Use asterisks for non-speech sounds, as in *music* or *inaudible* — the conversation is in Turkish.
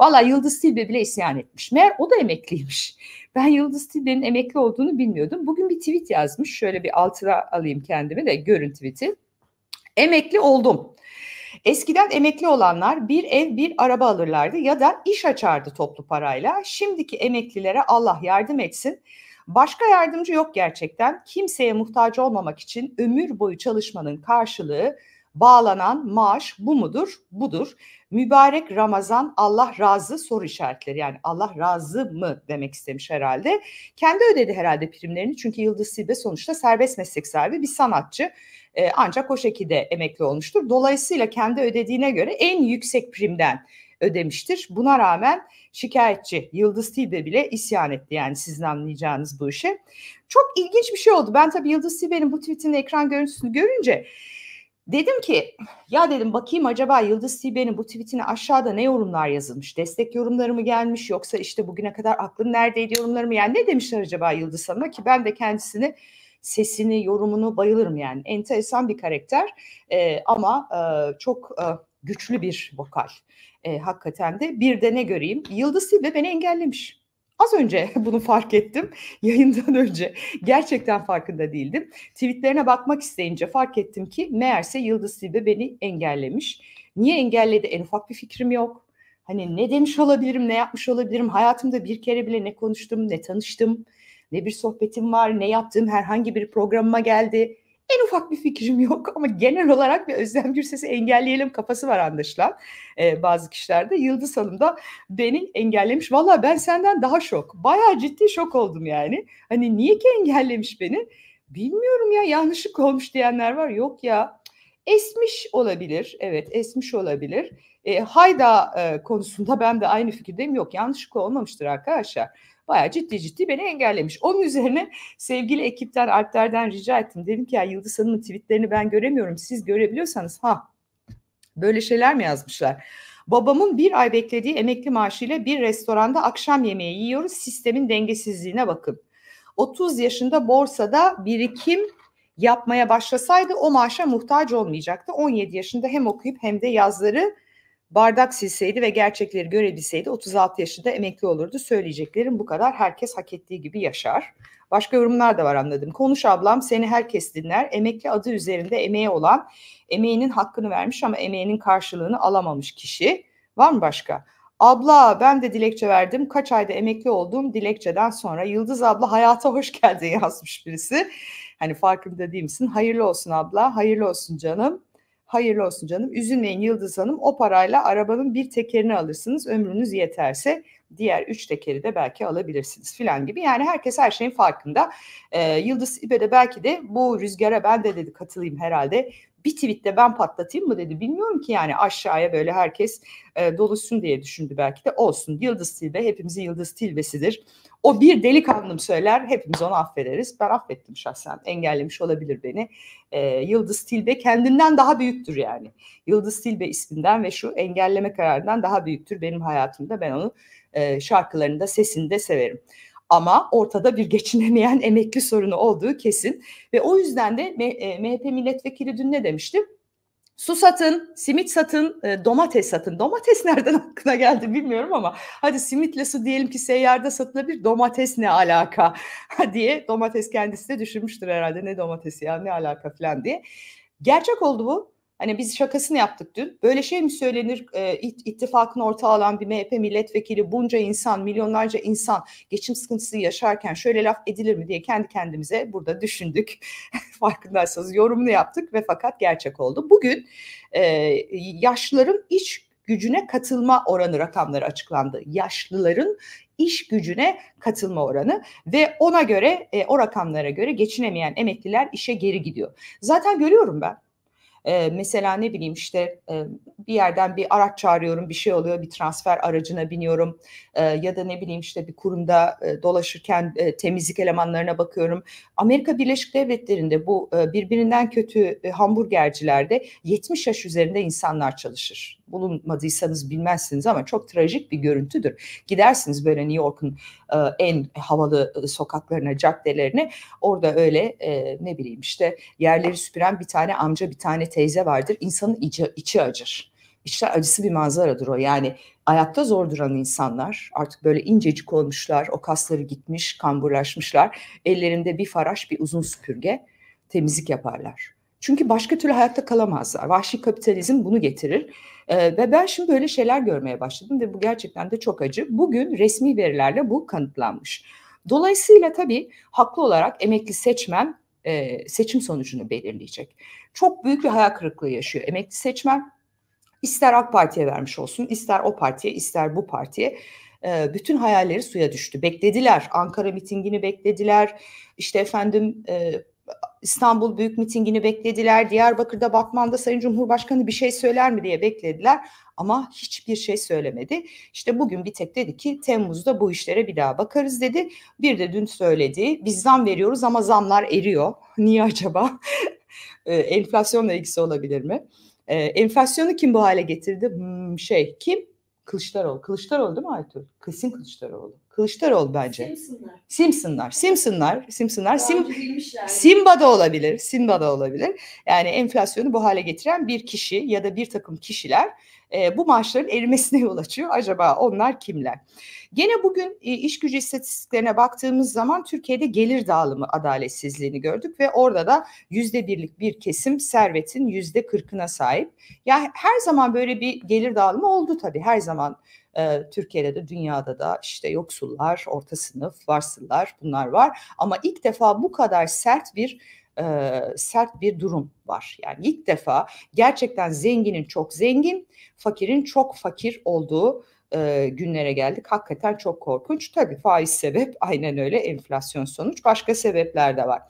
Valla Yıldız Tilbe bile isyan etmiş. Meğer o da emekliymiş. *laughs* Ben Yıldız Tilbe'nin emekli olduğunu bilmiyordum. Bugün bir tweet yazmış. Şöyle bir altına alayım kendimi de görün tweet'i. Emekli oldum. Eskiden emekli olanlar bir ev bir araba alırlardı ya da iş açardı toplu parayla. Şimdiki emeklilere Allah yardım etsin. Başka yardımcı yok gerçekten. Kimseye muhtaç olmamak için ömür boyu çalışmanın karşılığı bağlanan maaş bu mudur? Budur. Mübarek Ramazan Allah razı soru işaretleri yani Allah razı mı demek istemiş herhalde. Kendi ödedi herhalde primlerini çünkü Yıldız Silbe sonuçta serbest meslek sahibi bir sanatçı e, ancak o şekilde emekli olmuştur. Dolayısıyla kendi ödediğine göre en yüksek primden ödemiştir. Buna rağmen şikayetçi Yıldız Tilbe bile isyan etti yani sizin anlayacağınız bu işi. Çok ilginç bir şey oldu. Ben tabii Yıldız Tilbe'nin bu tweetinin ekran görüntüsünü görünce Dedim ki ya dedim bakayım acaba Yıldız Tilbe'nin bu tweetine aşağıda ne yorumlar yazılmış? Destek yorumları mı gelmiş yoksa işte bugüne kadar aklın neredeydi yorumları mı? Yani ne demişler acaba Yıldız Hanım'a ki ben de kendisini sesini, yorumunu bayılırım yani. Enteresan bir karakter e, ama e, çok e, güçlü bir vokal. E, hakikaten de bir de ne göreyim Yıldız Tilbe beni engellemiş. Az önce *laughs* bunu fark ettim yayından önce. Gerçekten farkında değildim. Tweetlerine bakmak isteyince fark ettim ki meğerse Yıldız Tilbe beni engellemiş. Niye engelledi en ufak bir fikrim yok. Hani ne demiş olabilirim, ne yapmış olabilirim. Hayatımda bir kere bile ne konuştum, ne tanıştım, ne bir sohbetim var, ne yaptığım herhangi bir programıma geldi. En ufak bir fikrim yok ama genel olarak bir Özlem Gürses'i engelleyelim kafası var anlaşılan e, bazı kişilerde. Yıldız Hanım da beni engellemiş. Valla ben senden daha şok. Bayağı ciddi şok oldum yani. Hani niye ki engellemiş beni? Bilmiyorum ya yanlışlık olmuş diyenler var. Yok ya esmiş olabilir. Evet esmiş olabilir. E, hayda e, konusunda ben de aynı fikirdeyim. Yok yanlışlıkla olmamıştır arkadaşlar. Bayağı ciddi ciddi beni engellemiş. Onun üzerine *laughs* sevgili ekipten Alpler'den rica ettim. Dedim ki ya Yıldız Hanım'ın tweetlerini ben göremiyorum. Siz görebiliyorsanız ha böyle şeyler mi yazmışlar? Babamın bir ay beklediği emekli maaşıyla bir restoranda akşam yemeği yiyoruz. Sistemin dengesizliğine bakın. 30 yaşında borsada birikim yapmaya başlasaydı o maaşa muhtaç olmayacaktı. 17 yaşında hem okuyup hem de yazları bardak silseydi ve gerçekleri görebilseydi 36 yaşında emekli olurdu. Söyleyeceklerim bu kadar. Herkes hak ettiği gibi yaşar. Başka yorumlar da var anladım. Konuş ablam seni herkes dinler. Emekli adı üzerinde emeği olan, emeğinin hakkını vermiş ama emeğinin karşılığını alamamış kişi. Var mı başka? Abla ben de dilekçe verdim. Kaç ayda emekli oldum dilekçeden sonra Yıldız abla hayata hoş geldin *laughs* yazmış birisi. Hani farkında değil misin? Hayırlı olsun abla, hayırlı olsun canım. Hayırlı olsun canım. Üzülmeyin Yıldız Hanım. O parayla arabanın bir tekerini alırsınız. Ömrünüz yeterse diğer üç tekeri de belki alabilirsiniz filan gibi. Yani herkes her şeyin farkında. Ee, Yıldız İbe de belki de bu rüzgara ben de dedi katılayım herhalde. Bir tweette ben patlatayım mı dedi. Bilmiyorum ki yani aşağıya böyle herkes e, dolusun diye düşündü belki de. Olsun Yıldız Tilbe hepimizin Yıldız Tilbesidir. O bir delikanlım söyler hepimiz onu affederiz. Ben affettim şahsen engellemiş olabilir beni. Ee, Yıldız Tilbe kendinden daha büyüktür yani. Yıldız Tilbe isminden ve şu engelleme kararından daha büyüktür benim hayatımda. Ben onu e, şarkılarında sesinde severim ama ortada bir geçinemeyen *laughs* emekli sorunu olduğu kesin ve o yüzden de MHP e, milletvekili dün ne demişti? Su satın, simit satın, e, domates satın. Domates *laughs* nereden aklına geldi bilmiyorum ama hadi simitle su diyelim ki seyyarda satılabilir. Domates ne alaka *laughs* diye domates kendisi de düşünmüştür herhalde. Ne domatesi ya ne alaka falan diye. Gerçek oldu bu. Hani biz şakasını yaptık dün. Böyle şey mi söylenir e, ittifakın ortağı alan bir MHP milletvekili bunca insan, milyonlarca insan geçim sıkıntısı yaşarken şöyle laf edilir mi diye kendi kendimize burada düşündük. *laughs* Farkındaysanız yorumunu yaptık ve fakat gerçek oldu. Bugün e, yaşlıların iç gücüne katılma oranı rakamları açıklandı. Yaşlıların iş gücüne katılma oranı ve ona göre e, o rakamlara göre geçinemeyen emekliler işe geri gidiyor. Zaten görüyorum ben e, mesela ne bileyim işte e, bir yerden bir araç çağırıyorum, bir şey oluyor, bir transfer aracına biniyorum e, ya da ne bileyim işte bir kurumda e, dolaşırken e, temizlik elemanlarına bakıyorum. Amerika Birleşik Devletleri'nde bu e, birbirinden kötü e, hamburgercilerde 70 yaş üzerinde insanlar çalışır. Bulunmadıysanız bilmezsiniz ama çok trajik bir görüntüdür. Gidersiniz böyle New York'un e, en havalı sokaklarına, caddelerine. Orada öyle e, ne bileyim işte yerleri süpüren bir tane amca, bir tane teyze vardır. İnsanın içi, içi acır. İşte acısı bir manzaradır o. Yani ayakta zor duran insanlar artık böyle incecik olmuşlar, o kasları gitmiş, kamburlaşmışlar. Ellerinde bir faraş, bir uzun süpürge temizlik yaparlar. Çünkü başka türlü hayatta kalamazlar. Vahşi kapitalizm bunu getirir. Ee, ve ben şimdi böyle şeyler görmeye başladım ve bu gerçekten de çok acı. Bugün resmi verilerle bu kanıtlanmış. Dolayısıyla tabii haklı olarak emekli seçmen e, seçim sonucunu belirleyecek. Çok büyük bir hayal kırıklığı yaşıyor emekli seçmen. İster AK Parti'ye vermiş olsun, ister o partiye, ister bu partiye bütün hayalleri suya düştü. Beklediler. Ankara mitingini beklediler. İşte efendim İstanbul Büyük Mitingini beklediler. Diyarbakır'da Batman'da Sayın Cumhurbaşkanı bir şey söyler mi diye beklediler ama hiçbir şey söylemedi. İşte bugün bir tek dedi ki Temmuz'da bu işlere bir daha bakarız dedi. Bir de dün söyledi biz zam veriyoruz ama zamlar eriyor. Niye acaba? *laughs* Ee, enflasyonla ilgisi olabilir mi? Ee, enflasyonu kim bu hale getirdi? Hmm, şey kim? Kılıçdaroğlu. Kılıçdaroğlu değil mi Aytun? Kesin Kılıçdaroğlu. Kılıçdaroğlu bence. Simpsonlar. Simpsonlar. Simpsonlar. Simpsonlar. Sim, Simba da olabilir. Simba da olabilir. Yani enflasyonu bu hale getiren bir kişi ya da bir takım kişiler e, bu maaşların erimesine yol açıyor. Acaba onlar kimler? Gene bugün e, iş gücü istatistiklerine baktığımız zaman Türkiye'de gelir dağılımı adaletsizliğini gördük ve orada da yüzde birlik bir kesim servetin yüzde kırkına sahip. Ya her zaman böyle bir gelir dağılımı oldu tabii. Her zaman Türkiye'de de dünyada da işte yoksullar, orta sınıf, varsıllar bunlar var. Ama ilk defa bu kadar sert bir sert bir durum var. Yani ilk defa gerçekten zenginin çok zengin, fakirin çok fakir olduğu günlere geldik. Hakikaten çok korkunç. Tabii faiz sebep *laughs* aynen öyle enflasyon sonuç. Başka sebepler de var.